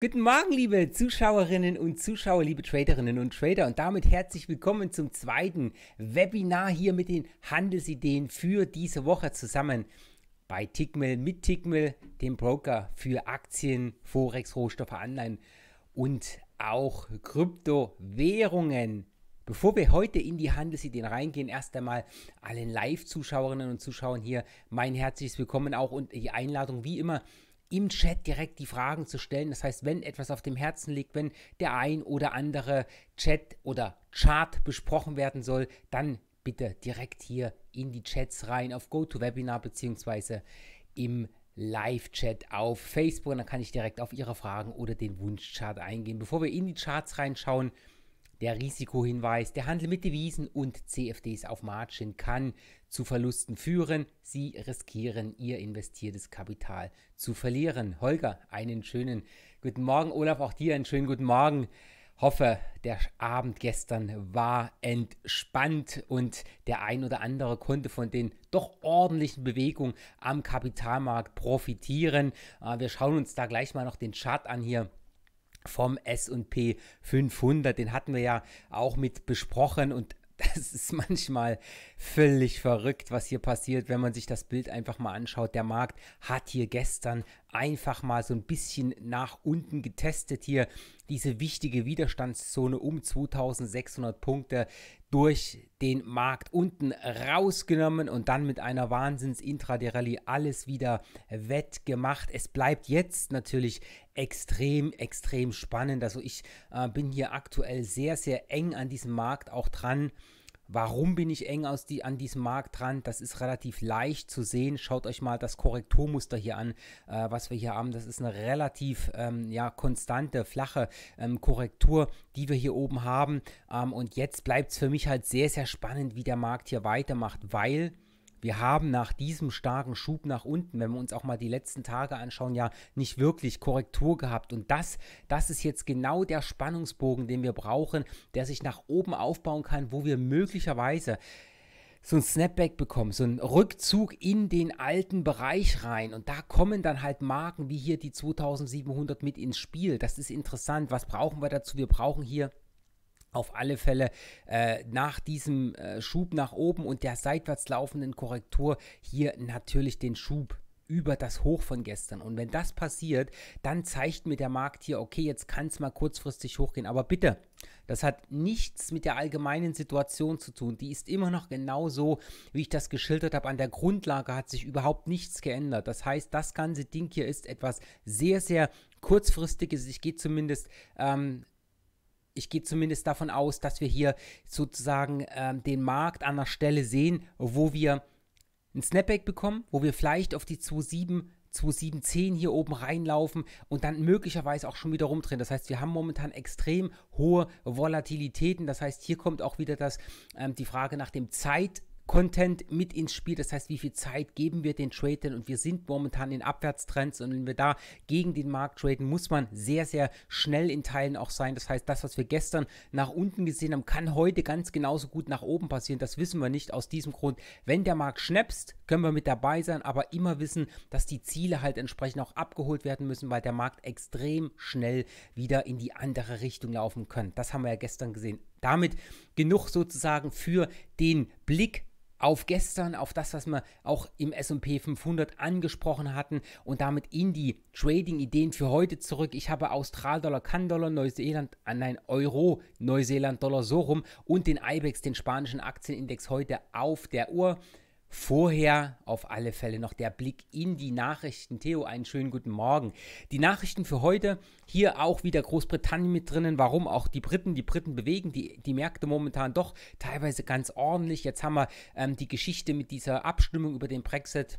Guten Morgen, liebe Zuschauerinnen und Zuschauer, liebe Traderinnen und Trader und damit herzlich willkommen zum zweiten Webinar hier mit den Handelsideen für diese Woche zusammen bei Tickmill mit Tickmill, dem Broker für Aktien, Forex, Rohstoffe, Anleihen und auch Kryptowährungen. Bevor wir heute in die Handelsideen reingehen, erst einmal allen Live-Zuschauerinnen und Zuschauern hier mein herzliches Willkommen auch und die Einladung wie immer im Chat direkt die Fragen zu stellen. Das heißt, wenn etwas auf dem Herzen liegt, wenn der ein oder andere Chat oder Chart besprochen werden soll, dann bitte direkt hier in die Chats rein auf GoToWebinar beziehungsweise im Live-Chat auf Facebook. Und dann kann ich direkt auf Ihre Fragen oder den Wunschchart eingehen. Bevor wir in die Charts reinschauen, der Risikohinweis, der Handel mit Devisen und CFDs auf Margin kann zu Verlusten führen. Sie riskieren ihr investiertes Kapital zu verlieren. Holger, einen schönen guten Morgen. Olaf, auch dir einen schönen guten Morgen. Hoffe, der Abend gestern war entspannt und der ein oder andere konnte von den doch ordentlichen Bewegungen am Kapitalmarkt profitieren. Äh, wir schauen uns da gleich mal noch den Chart an hier vom S&P 500, den hatten wir ja auch mit besprochen und das ist manchmal völlig verrückt, was hier passiert, wenn man sich das Bild einfach mal anschaut. Der Markt hat hier gestern einfach mal so ein bisschen nach unten getestet hier. Diese wichtige Widerstandszone um 2600 Punkte durch den Markt unten rausgenommen und dann mit einer wahnsinns intra rallye alles wieder wettgemacht. Es bleibt jetzt natürlich extrem, extrem spannend. Also ich äh, bin hier aktuell sehr, sehr eng an diesem Markt auch dran. Warum bin ich eng die, an diesem Markt dran? Das ist relativ leicht zu sehen. Schaut euch mal das Korrekturmuster hier an, äh, was wir hier haben. Das ist eine relativ ähm, ja, konstante, flache ähm, Korrektur, die wir hier oben haben. Ähm, und jetzt bleibt es für mich halt sehr, sehr spannend, wie der Markt hier weitermacht, weil wir haben nach diesem starken Schub nach unten, wenn wir uns auch mal die letzten Tage anschauen, ja nicht wirklich Korrektur gehabt. Und das, das ist jetzt genau der Spannungsbogen, den wir brauchen, der sich nach oben aufbauen kann, wo wir möglicherweise so ein Snapback bekommen, so ein Rückzug in den alten Bereich rein. Und da kommen dann halt Marken wie hier die 2700 mit ins Spiel. Das ist interessant. Was brauchen wir dazu? Wir brauchen hier auf alle Fälle äh, nach diesem äh, Schub nach oben und der seitwärts laufenden Korrektur hier natürlich den Schub über das Hoch von gestern. Und wenn das passiert, dann zeigt mir der Markt hier, okay, jetzt kann es mal kurzfristig hochgehen. Aber bitte, das hat nichts mit der allgemeinen Situation zu tun. Die ist immer noch genauso, wie ich das geschildert habe. An der Grundlage hat sich überhaupt nichts geändert. Das heißt, das ganze Ding hier ist etwas sehr, sehr kurzfristiges. Ich gehe zumindest ähm, ich gehe zumindest davon aus, dass wir hier sozusagen ähm, den Markt an der Stelle sehen, wo wir einen Snapback bekommen, wo wir vielleicht auf die 2,7 2710 hier oben reinlaufen und dann möglicherweise auch schon wieder rumdrehen. Das heißt, wir haben momentan extrem hohe Volatilitäten. Das heißt, hier kommt auch wieder das, ähm, die Frage nach dem Zeit, Content mit ins Spiel. Das heißt, wie viel Zeit geben wir den Tradern? Und wir sind momentan in Abwärtstrends. Und wenn wir da gegen den Markt traden, muss man sehr, sehr schnell in Teilen auch sein. Das heißt, das, was wir gestern nach unten gesehen haben, kann heute ganz genauso gut nach oben passieren. Das wissen wir nicht. Aus diesem Grund, wenn der Markt schnäpst, können wir mit dabei sein, aber immer wissen, dass die Ziele halt entsprechend auch abgeholt werden müssen, weil der Markt extrem schnell wieder in die andere Richtung laufen kann. Das haben wir ja gestern gesehen. Damit genug sozusagen für den Blick auf gestern, auf das, was wir auch im SP 500 angesprochen hatten und damit in die Trading-Ideen für heute zurück. Ich habe Austral-Dollar, Kann-Dollar, Neuseeland, ah, nein, Euro, Neuseeland-Dollar so rum und den IBEX, den spanischen Aktienindex, heute auf der Uhr. Vorher auf alle Fälle noch der Blick in die Nachrichten. Theo, einen schönen guten Morgen. Die Nachrichten für heute, hier auch wieder Großbritannien mit drinnen, warum auch die Briten, die Briten bewegen die, die Märkte momentan doch teilweise ganz ordentlich. Jetzt haben wir ähm, die Geschichte mit dieser Abstimmung über den Brexit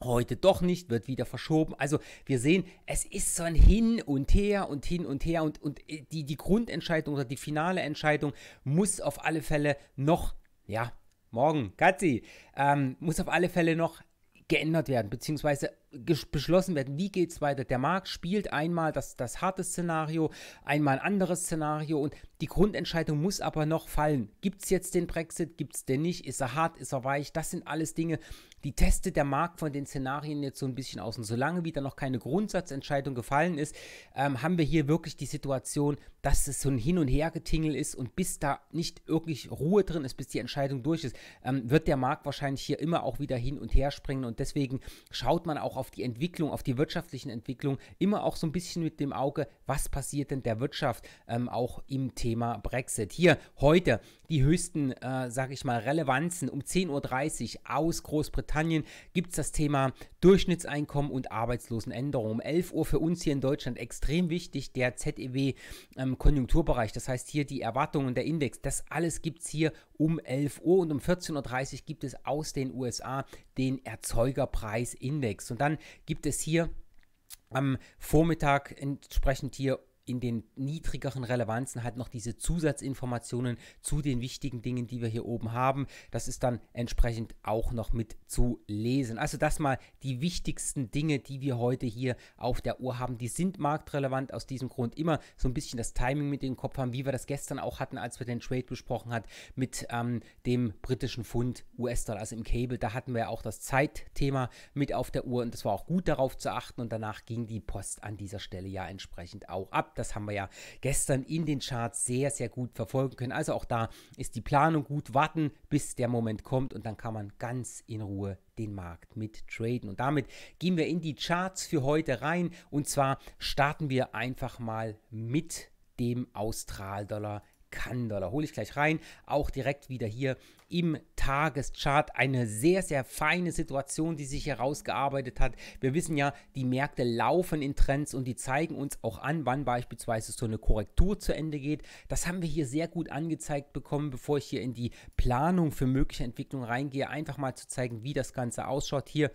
heute doch nicht, wird wieder verschoben. Also wir sehen, es ist so ein Hin und Her und hin und her und, und äh, die, die Grundentscheidung oder die finale Entscheidung muss auf alle Fälle noch, ja, Morgen, Katzi, ähm, muss auf alle Fälle noch geändert werden, beziehungsweise beschlossen werden, wie geht es weiter. Der Markt spielt einmal das, das harte Szenario, einmal ein anderes Szenario und die Grundentscheidung muss aber noch fallen. Gibt es jetzt den Brexit? Gibt es den nicht? Ist er hart? Ist er weich? Das sind alles Dinge, die testet der Markt von den Szenarien jetzt so ein bisschen aus. Und solange wieder noch keine Grundsatzentscheidung gefallen ist, ähm, haben wir hier wirklich die Situation, dass es so ein Hin- und Hergetingel ist und bis da nicht wirklich Ruhe drin ist, bis die Entscheidung durch ist, ähm, wird der Markt wahrscheinlich hier immer auch wieder hin und her springen. Und deswegen schaut man auch auf die Entwicklung, auf die wirtschaftlichen Entwicklungen immer auch so ein bisschen mit dem Auge, was passiert denn der Wirtschaft ähm, auch im Thema. Thema Brexit. Hier heute die höchsten, äh, sage ich mal, Relevanzen. Um 10.30 Uhr aus Großbritannien gibt es das Thema Durchschnittseinkommen und Arbeitslosenänderung. Um 11 Uhr für uns hier in Deutschland extrem wichtig, der ZEW-Konjunkturbereich. Ähm, das heißt hier die Erwartungen der Index. Das alles gibt es hier um 11 Uhr und um 14.30 Uhr gibt es aus den USA den Erzeugerpreisindex. Und dann gibt es hier am Vormittag entsprechend hier in den niedrigeren Relevanzen halt noch diese Zusatzinformationen zu den wichtigen Dingen, die wir hier oben haben. Das ist dann entsprechend auch noch mit zu lesen. Also das mal die wichtigsten Dinge, die wir heute hier auf der Uhr haben. Die sind marktrelevant aus diesem Grund immer so ein bisschen das Timing mit dem Kopf haben, wie wir das gestern auch hatten, als wir den Trade besprochen hat mit ähm, dem britischen Pfund US-Dollar, also im Cable. Da hatten wir auch das Zeitthema mit auf der Uhr und es war auch gut darauf zu achten und danach ging die Post an dieser Stelle ja entsprechend auch ab. Das haben wir ja gestern in den Charts sehr, sehr gut verfolgen können. Also auch da ist die Planung gut. Warten, bis der Moment kommt und dann kann man ganz in Ruhe den Markt mit traden. Und damit gehen wir in die Charts für heute rein. Und zwar starten wir einfach mal mit dem Austral-Dollar da Hole ich gleich rein. Auch direkt wieder hier im Tageschart. Eine sehr, sehr feine Situation, die sich herausgearbeitet hat. Wir wissen ja, die Märkte laufen in Trends und die zeigen uns auch an, wann beispielsweise so eine Korrektur zu Ende geht. Das haben wir hier sehr gut angezeigt bekommen, bevor ich hier in die Planung für mögliche Entwicklungen reingehe. Einfach mal zu zeigen, wie das Ganze ausschaut. Hier,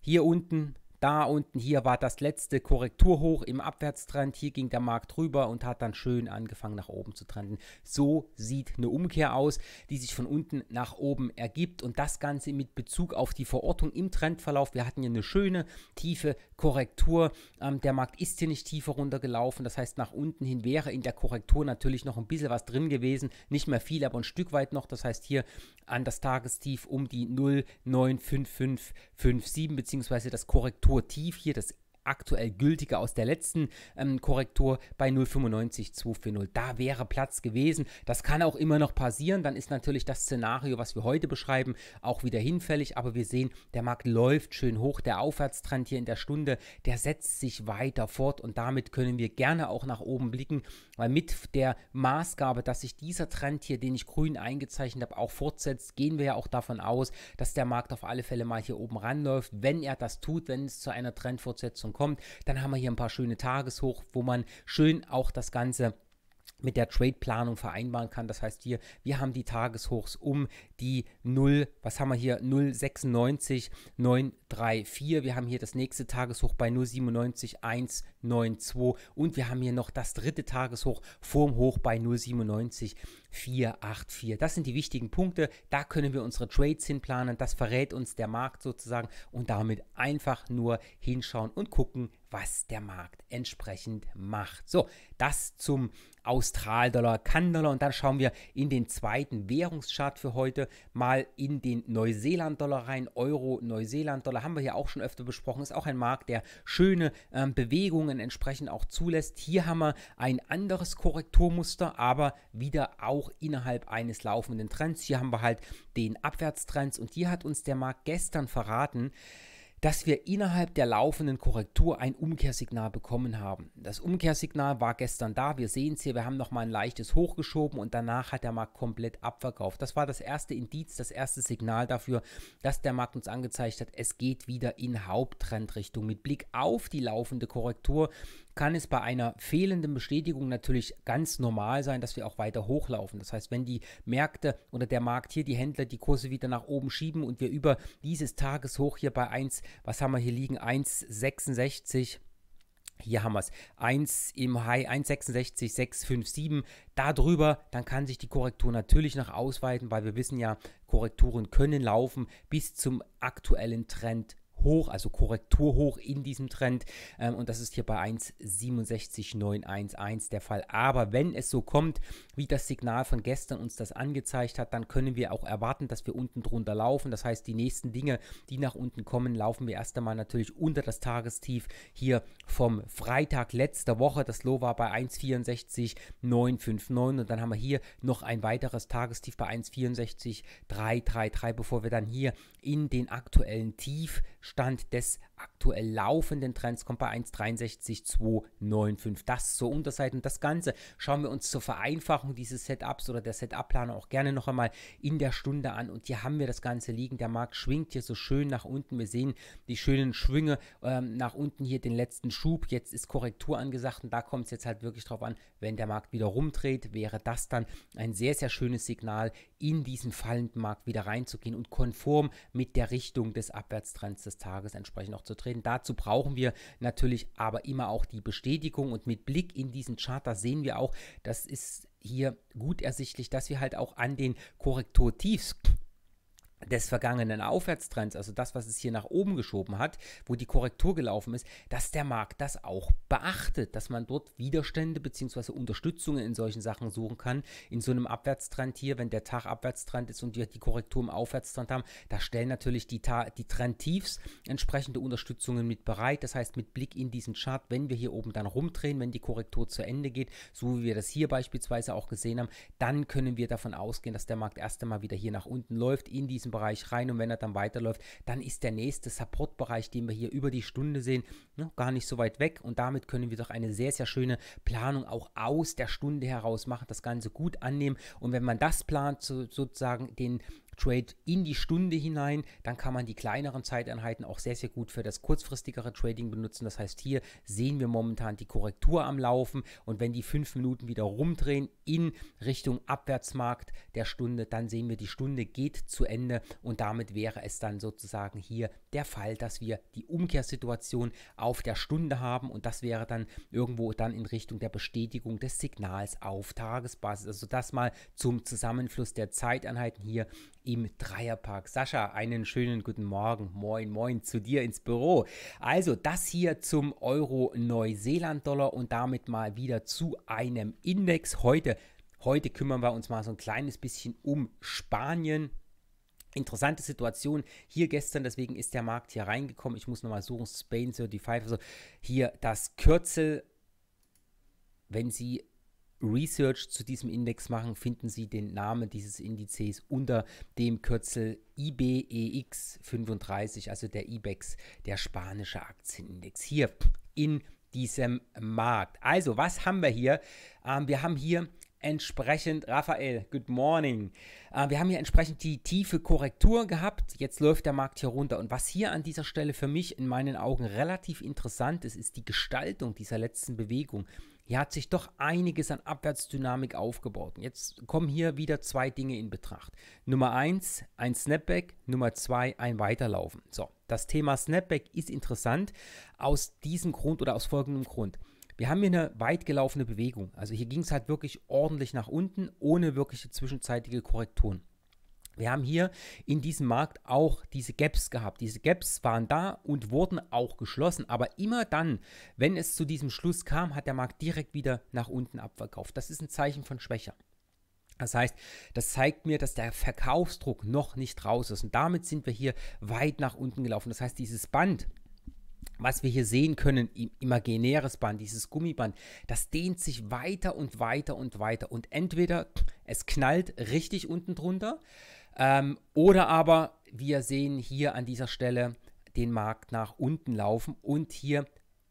hier unten da unten hier war das letzte Korrekturhoch im Abwärtstrend. Hier ging der Markt rüber und hat dann schön angefangen nach oben zu trenden. So sieht eine Umkehr aus, die sich von unten nach oben ergibt. Und das Ganze mit Bezug auf die Verortung im Trendverlauf. Wir hatten hier eine schöne tiefe Korrektur. Ähm, der Markt ist hier nicht tiefer runtergelaufen. Das heißt, nach unten hin wäre in der Korrektur natürlich noch ein bisschen was drin gewesen. Nicht mehr viel, aber ein Stück weit noch. Das heißt, hier an das Tagestief um die 0,95557 beziehungsweise das Korrektur situativ hier das aktuell gültige aus der letzten ähm, Korrektur bei 0,95240. Da wäre Platz gewesen. Das kann auch immer noch passieren. Dann ist natürlich das Szenario, was wir heute beschreiben, auch wieder hinfällig. Aber wir sehen, der Markt läuft schön hoch. Der Aufwärtstrend hier in der Stunde, der setzt sich weiter fort und damit können wir gerne auch nach oben blicken, weil mit der Maßgabe, dass sich dieser Trend hier, den ich grün eingezeichnet habe, auch fortsetzt, gehen wir ja auch davon aus, dass der Markt auf alle Fälle mal hier oben ranläuft. Wenn er das tut, wenn es zu einer Trendfortsetzung bekommt. Dann haben wir hier ein paar schöne Tageshoch, wo man schön auch das Ganze mit der Trade-Planung vereinbaren kann. Das heißt hier, wir haben die Tageshochs um die 0, was haben wir hier, 0,96,934. Wir haben hier das nächste Tageshoch bei 0,97,192 und wir haben hier noch das dritte Tageshoch vorm Hoch bei 0,97 484. Das sind die wichtigen Punkte. Da können wir unsere Trades hinplanen. Das verrät uns der Markt sozusagen und damit einfach nur hinschauen und gucken, was der Markt entsprechend macht. So, das zum Australdollar, Kann-Dollar und dann schauen wir in den zweiten Währungschart für heute mal in den Neuseeland-Dollar rein. Euro, Neuseeland-Dollar haben wir ja auch schon öfter besprochen. Ist auch ein Markt, der schöne ähm, Bewegungen entsprechend auch zulässt. Hier haben wir ein anderes Korrekturmuster, aber wieder auch auch innerhalb eines laufenden Trends. Hier haben wir halt den Abwärtstrends und hier hat uns der Markt gestern verraten, dass wir innerhalb der laufenden Korrektur ein Umkehrsignal bekommen haben. Das Umkehrsignal war gestern da. Wir sehen es hier, wir haben nochmal ein leichtes hochgeschoben und danach hat der Markt komplett abverkauft. Das war das erste Indiz, das erste Signal dafür, dass der Markt uns angezeigt hat, es geht wieder in Haupttrendrichtung. Mit Blick auf die laufende Korrektur kann es bei einer fehlenden Bestätigung natürlich ganz normal sein, dass wir auch weiter hochlaufen. Das heißt, wenn die Märkte oder der Markt hier, die Händler die Kurse wieder nach oben schieben und wir über dieses Tageshoch hier bei 1, was haben wir hier liegen, 1,66. Hier haben wir es. 1 im High, 1,66, 657. Darüber, dann kann sich die Korrektur natürlich noch ausweiten, weil wir wissen ja, Korrekturen können laufen bis zum aktuellen Trend hoch, also Korrektur hoch in diesem Trend. Ähm, und das ist hier bei 1,67911 der Fall. Aber wenn es so kommt, wie das Signal von gestern uns das angezeigt hat, dann können wir auch erwarten, dass wir unten drunter laufen. Das heißt, die nächsten Dinge, die nach unten kommen, laufen wir erst einmal natürlich unter das Tagestief hier vom Freitag letzter Woche. Das Low war bei 1,64959 und dann haben wir hier noch ein weiteres Tagestief bei 1,64333, bevor wir dann hier in den aktuellen Tiefstand des aktuell laufenden Trends kommt bei 1,63295. Das zur Unterseite und das Ganze schauen wir uns zur Vereinfachung dieses Setups oder der Setup-Planer auch gerne noch einmal in der Stunde an und hier haben wir das Ganze liegen. Der Markt schwingt hier so schön nach unten. Wir sehen die schönen Schwünge ähm, nach unten hier den letzten Schub, jetzt ist Korrektur angesagt und da kommt es jetzt halt wirklich drauf an, wenn der Markt wieder rumdreht, wäre das dann ein sehr, sehr schönes Signal, in diesen fallenden Markt wieder reinzugehen und konform mit der Richtung des Abwärtstrends des Tages entsprechend auch zu treten. Dazu brauchen wir natürlich aber immer auch die Bestätigung und mit Blick in diesen Chart, da sehen wir auch, das ist hier gut ersichtlich, dass wir halt auch an den Korrekturtiefs des vergangenen Aufwärtstrends, also das, was es hier nach oben geschoben hat, wo die Korrektur gelaufen ist, dass der Markt das auch beachtet, dass man dort Widerstände bzw. Unterstützungen in solchen Sachen suchen kann. In so einem Abwärtstrend hier, wenn der Tag Abwärtstrend ist und wir die Korrektur im Aufwärtstrend haben, da stellen natürlich die, Ta die Trendtiefs entsprechende Unterstützungen mit bereit. Das heißt, mit Blick in diesen Chart, wenn wir hier oben dann rumdrehen, wenn die Korrektur zu Ende geht, so wie wir das hier beispielsweise auch gesehen haben, dann können wir davon ausgehen, dass der Markt erst einmal wieder hier nach unten läuft in diesem diesen Bereich rein und wenn er dann weiterläuft, dann ist der nächste Support-Bereich, den wir hier über die Stunde sehen, noch ne, gar nicht so weit weg und damit können wir doch eine sehr, sehr schöne Planung auch aus der Stunde heraus machen, das Ganze gut annehmen und wenn man das plant, so, sozusagen den Trade in die Stunde hinein, dann kann man die kleineren Zeiteinheiten auch sehr, sehr gut für das kurzfristigere Trading benutzen. Das heißt, hier sehen wir momentan die Korrektur am Laufen und wenn die fünf Minuten wieder rumdrehen in Richtung Abwärtsmarkt der Stunde, dann sehen wir, die Stunde geht zu Ende und damit wäre es dann sozusagen hier der Fall, dass wir die Umkehrsituation auf der Stunde haben und das wäre dann irgendwo dann in Richtung der Bestätigung des Signals auf Tagesbasis. Also das mal zum Zusammenfluss der Zeiteinheiten hier im Dreierpark. Sascha, einen schönen guten Morgen. Moin, moin zu dir ins Büro. Also das hier zum Euro Neuseeland-Dollar und damit mal wieder zu einem Index heute. Heute kümmern wir uns mal so ein kleines bisschen um Spanien. Interessante Situation hier gestern, deswegen ist der Markt hier reingekommen. Ich muss nochmal suchen, Spain 35, also hier das Kürzel, wenn Sie Research zu diesem Index machen, finden Sie den Namen dieses Indizes unter dem Kürzel IBEX35, also der IBEX, der spanische Aktienindex. Hier in diesem Markt. Also, was haben wir hier? Ähm, wir haben hier entsprechend, Raphael, good morning. Äh, wir haben hier entsprechend die tiefe Korrektur gehabt. Jetzt läuft der Markt hier runter. Und was hier an dieser Stelle für mich in meinen Augen relativ interessant ist, ist die Gestaltung dieser letzten Bewegung. Hier hat sich doch einiges an Abwärtsdynamik aufgebaut. Und jetzt kommen hier wieder zwei Dinge in Betracht. Nummer eins, ein Snapback. Nummer zwei, ein Weiterlaufen. So, das Thema Snapback ist interessant aus diesem Grund oder aus folgendem Grund. Wir haben hier eine weit gelaufene Bewegung. Also hier ging es halt wirklich ordentlich nach unten, ohne wirkliche zwischenzeitige Korrekturen. Wir haben hier in diesem Markt auch diese Gaps gehabt. Diese Gaps waren da und wurden auch geschlossen. Aber immer dann, wenn es zu diesem Schluss kam, hat der Markt direkt wieder nach unten abverkauft. Das ist ein Zeichen von Schwäche. Das heißt, das zeigt mir, dass der Verkaufsdruck noch nicht raus ist. Und damit sind wir hier weit nach unten gelaufen. Das heißt, dieses Band, was wir hier sehen können, imaginäres Band, dieses Gummiband, das dehnt sich weiter und weiter und weiter. Und entweder es knallt richtig unten drunter, ähm, oder aber wir sehen hier an dieser Stelle den Markt nach unten laufen und hier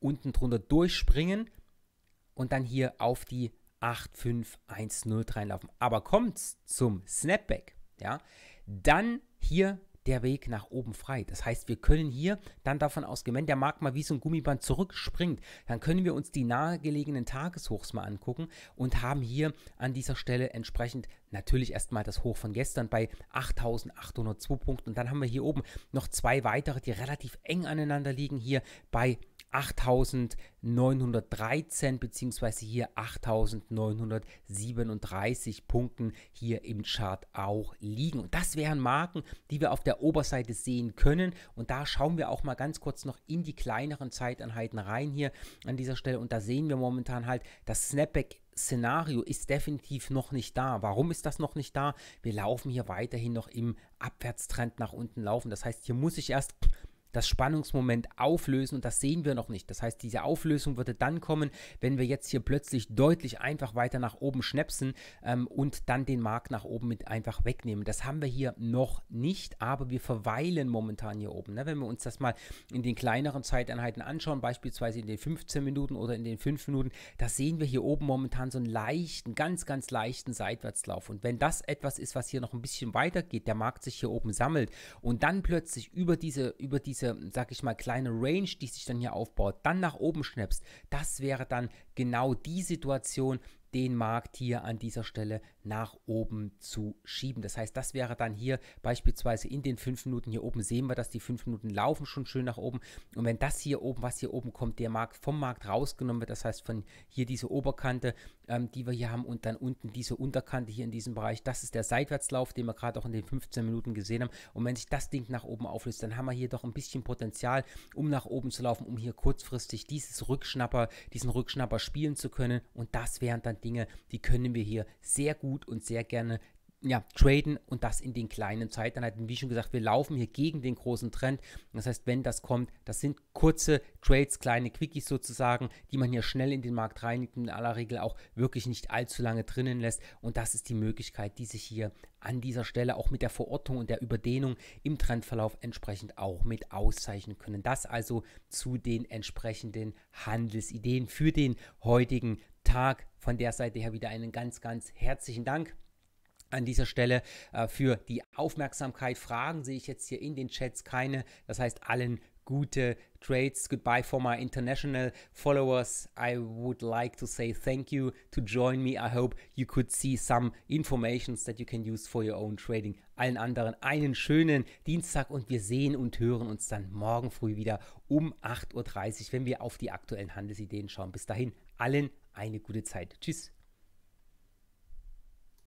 unten drunter durchspringen und dann hier auf die 85103 laufen. Aber kommt zum Snapback, ja, dann hier der Weg nach oben frei. Das heißt, wir können hier dann davon ausgehen, wenn der Markt mal wie so ein Gummiband zurückspringt, dann können wir uns die nahegelegenen Tageshochs mal angucken und haben hier an dieser Stelle entsprechend natürlich erstmal das Hoch von gestern bei 8.802 Punkten und dann haben wir hier oben noch zwei weitere, die relativ eng aneinander liegen, hier bei 8.000. 8913 bzw. hier 8937 Punkten hier im Chart auch liegen. Und das wären Marken, die wir auf der Oberseite sehen können. Und da schauen wir auch mal ganz kurz noch in die kleineren Zeiteinheiten rein hier an dieser Stelle. Und da sehen wir momentan halt, das Snapback Szenario ist definitiv noch nicht da. Warum ist das noch nicht da? Wir laufen hier weiterhin noch im Abwärtstrend nach unten laufen. Das heißt, hier muss ich erst das Spannungsmoment auflösen und das sehen wir noch nicht. Das heißt, diese Auflösung würde dann kommen, wenn wir jetzt hier plötzlich deutlich einfach weiter nach oben schnäpsen ähm, und dann den Markt nach oben mit einfach wegnehmen. Das haben wir hier noch nicht, aber wir verweilen momentan hier oben. Ne? Wenn wir uns das mal in den kleineren Zeiteinheiten anschauen, beispielsweise in den 15 Minuten oder in den 5 Minuten, da sehen wir hier oben momentan so einen leichten, ganz, ganz leichten Seitwärtslauf. Und wenn das etwas ist, was hier noch ein bisschen weitergeht, der Markt sich hier oben sammelt und dann plötzlich über diese, über diese diese, sag ich mal, kleine Range, die sich dann hier aufbaut, dann nach oben schnappst, das wäre dann genau die Situation, den Markt hier an dieser Stelle nach oben zu schieben. Das heißt, das wäre dann hier beispielsweise in den 5 Minuten hier oben sehen wir, dass die 5 Minuten laufen schon schön nach oben. Und wenn das hier oben, was hier oben kommt, der Markt vom Markt rausgenommen wird, das heißt von hier diese Oberkante, ähm, die wir hier haben und dann unten diese Unterkante hier in diesem Bereich, das ist der Seitwärtslauf, den wir gerade auch in den 15 Minuten gesehen haben. Und wenn sich das Ding nach oben auflöst, dann haben wir hier doch ein bisschen Potenzial, um nach oben zu laufen, um hier kurzfristig dieses Rückschnapper, diesen Rückschnapper spielen zu können. Und das wären dann Dinge, die können wir hier sehr gut und sehr gerne ja, traden und das in den kleinen Zeiteinheiten. Wie schon gesagt, wir laufen hier gegen den großen Trend. Das heißt, wenn das kommt, das sind kurze Trades, kleine Quickies sozusagen, die man hier schnell in den Markt reinigt und in aller Regel auch wirklich nicht allzu lange drinnen lässt. Und das ist die Möglichkeit, die sich hier an dieser Stelle auch mit der Verortung und der Überdehnung im Trendverlauf entsprechend auch mit auszeichnen können. Das also zu den entsprechenden Handelsideen für den heutigen Tag. Von der Seite her wieder einen ganz, ganz herzlichen Dank an dieser Stelle äh, für die Aufmerksamkeit. Fragen sehe ich jetzt hier in den Chats keine. Das heißt, allen gute trades. Goodbye for my international followers. I would like to say thank you to join me. I hope you could see some informations that you can use for your own trading. Allen anderen einen schönen Dienstag und wir sehen und hören uns dann morgen früh wieder um 8.30 Uhr, wenn wir auf die aktuellen Handelsideen schauen. Bis dahin, allen eine gute Zeit. Tschüss.